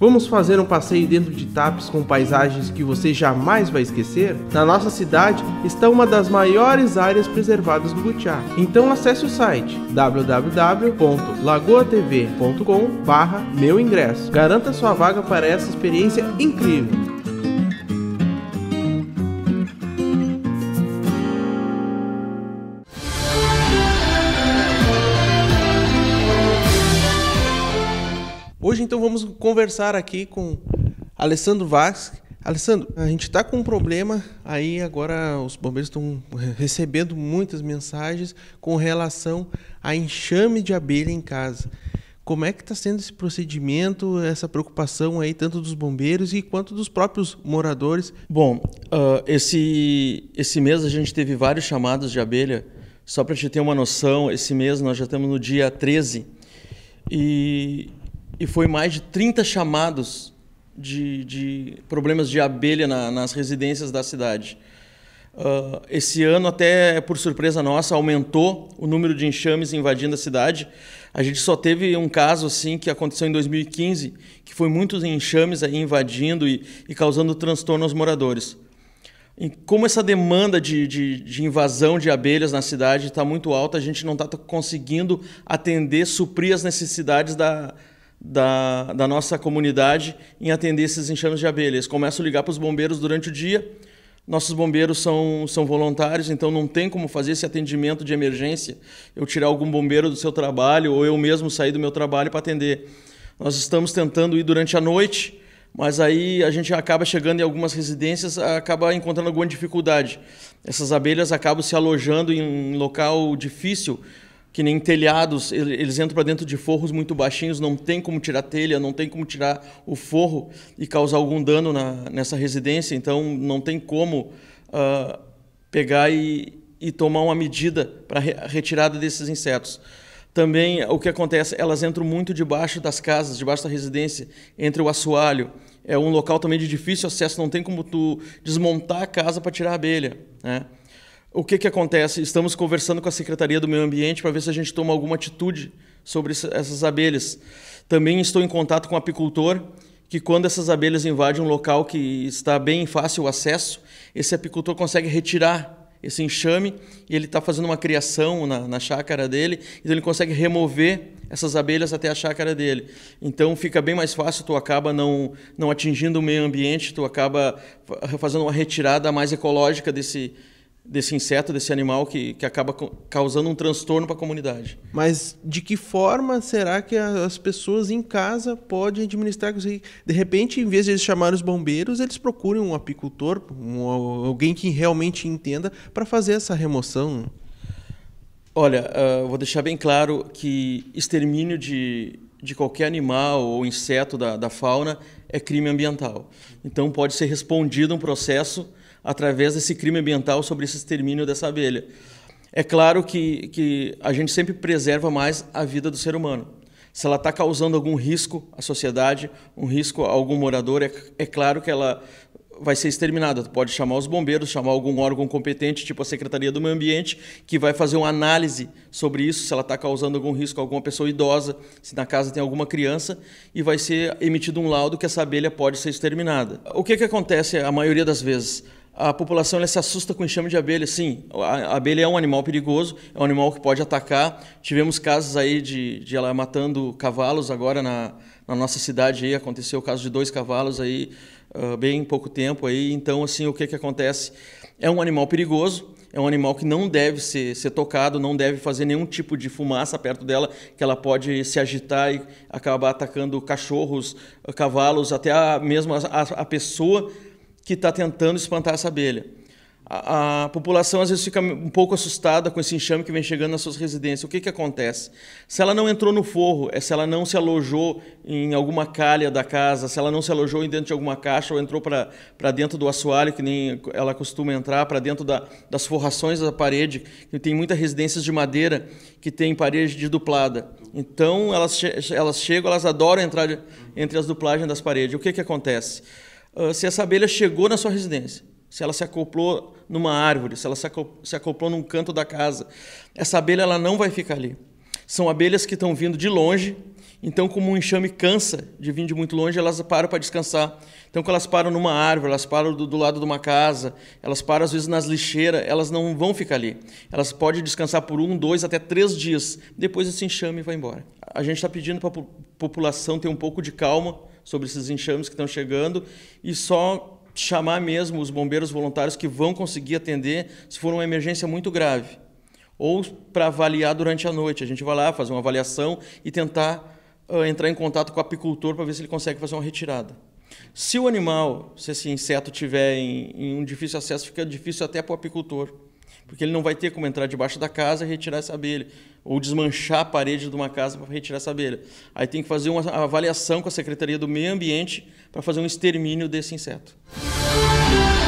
Vamos fazer um passeio dentro de TAPs com paisagens que você jamais vai esquecer? Na nossa cidade está uma das maiores áreas preservadas do Butiá. Então acesse o site www.lagoatv.com/meu ingresso. Garanta sua vaga para essa experiência incrível. então vamos conversar aqui com Alessandro Vasque. Alessandro, a gente está com um problema aí agora os bombeiros estão recebendo muitas mensagens com relação a enxame de abelha em casa. Como é que está sendo esse procedimento, essa preocupação aí tanto dos bombeiros e quanto dos próprios moradores? Bom, uh, esse esse mês a gente teve vários chamados de abelha. Só para te ter uma noção, esse mês nós já estamos no dia 13 e e foi mais de 30 chamados de, de problemas de abelha na, nas residências da cidade. Uh, esse ano, até por surpresa nossa, aumentou o número de enxames invadindo a cidade. A gente só teve um caso assim que aconteceu em 2015, que foi muitos enxames invadindo e, e, causando transtorno aos moradores. E como essa demanda de, de, de invasão de abelhas na cidade está muito alta, a gente não está conseguindo atender, suprir as necessidades da, da, da nossa comunidade em atender esses enxames de abelhas. Começo a ligar para os bombeiros durante o dia. Nossos bombeiros são, são voluntários, então não tem como fazer esse atendimento de emergência, eu tirar algum bombeiro do seu trabalho ou eu mesmo sair do meu trabalho para atender. Nós estamos tentando ir durante a noite, mas aí a gente acaba chegando em algumas residências, acaba encontrando alguma dificuldade. Essas abelhas acabam se alojando em um local difícil que nem telhados, eles entram para dentro de forros muito baixinhos, não tem como tirar telha, não tem como tirar o forro e causar algum dano na, nessa residência, então não tem como uh, pegar e, e, tomar uma medida para retirada desses insetos. Também o que acontece, elas entram muito debaixo das casas, debaixo da residência, entre o assoalho. É um local também de difícil acesso, não tem como tu desmontar a casa para tirar a abelha, né? o que, que acontece? Estamos conversando com a Secretaria do Meio Ambiente para ver se a gente toma alguma atitude sobre essas abelhas. Também estou em contato com o apicultor, que quando essas abelhas invadem um local que está bem fácil o acesso, esse apicultor consegue retirar esse enxame e ele está fazendo uma criação na, na chácara dele, então ele consegue remover essas abelhas até a chácara dele. Então fica bem mais fácil, tu acaba não, não atingindo o meio ambiente, tu acaba fazendo uma retirada mais ecológica desse, desse inseto, desse animal que, que acaba causando um transtorno para a comunidade. Mas de que forma será que as pessoas em casa podem administrar isso aí? De repente, em vez de eles chamarem os bombeiros, eles procurem um apicultor, um, alguém que realmente entenda para fazer essa remoção. Olha, uh, vou deixar bem claro que extermínio de, de qualquer animal ou inseto da, da fauna é crime ambiental. Então pode ser respondido um processo através desse crime ambiental sobre esse extermínio dessa abelha. É claro que, que a gente sempre preserva mais a vida do ser humano. Se ela está causando algum risco à sociedade, um risco a algum morador, é, é claro que ela vai ser exterminada. Tu pode chamar os bombeiros, chamar algum órgão competente, tipo a Secretaria do Meio Ambiente, que vai fazer uma análise sobre isso, se ela está causando algum risco a alguma pessoa idosa, se na casa tem alguma criança, e vai ser emitido um laudo que essa abelha pode ser exterminada. O que, que acontece a maioria das vezes? a população se assusta com enxame de abelha. Sim, a abelha é um animal perigoso, é um animal que pode atacar. Tivemos casos aí de, de ela matando cavalos agora na, na nossa cidade. Aí aconteceu o caso de dois cavalos aí, uh, bem pouco tempo. Aí. Então, assim, o que, que acontece? É um animal perigoso, é um animal que não deve ser, ser tocado, não deve fazer nenhum tipo de fumaça perto dela, que ela pode se agitar e acabar atacando cachorros, cavalos, até a, mesmo a, a pessoa que está tentando espantar essa abelha. A, a, população às vezes fica um pouco assustada com esse enxame que vem chegando nas suas residências. O que, que acontece? Se ela não entrou no forro, é se ela não se alojou em alguma calha da casa, se ela não se alojou dentro de alguma caixa ou entrou para dentro do assoalho, que nem ela costuma entrar, para dentro da, das forrações da parede, que tem muitas residências de madeira que tem parede de duplada. Então elas, elas chegam, elas adoram entrar entre as duplagens das paredes. O que, que acontece? Ah, se essa abelha chegou na sua residência, se ela se acoplou numa árvore, se ela se, acop se acoplou num canto da casa. Essa abelha ela não vai ficar ali. São abelhas que estão vindo de longe, então, como um enxame cansa de vir de muito longe, elas param para descansar. Então, quando elas param numa árvore, elas param do, do, lado de uma casa, elas param às vezes nas lixeiras, elas não vão ficar ali. Elas podem descansar por um, dois, até três dias. Depois esse enxame vai embora. A gente está pedindo para a população ter um pouco de calma, sobre esses enxames que estão chegando e só chamar mesmo os bombeiros voluntários que vão conseguir atender se for uma emergência muito grave. Ou para avaliar durante a noite. A gente vai lá fazer uma avaliação e tentar uh, entrar em contato com o apicultor para ver se ele consegue fazer uma retirada. Se o animal, se esse inseto tiver em, em um difícil acesso, fica difícil até para o apicultor porque ele não vai ter como entrar debaixo da casa e retirar essa abelha, ou desmanchar a parede de uma casa para retirar essa abelha. Aí tem que fazer uma avaliação com a Secretaria do Meio Ambiente para fazer um extermínio desse inseto. Música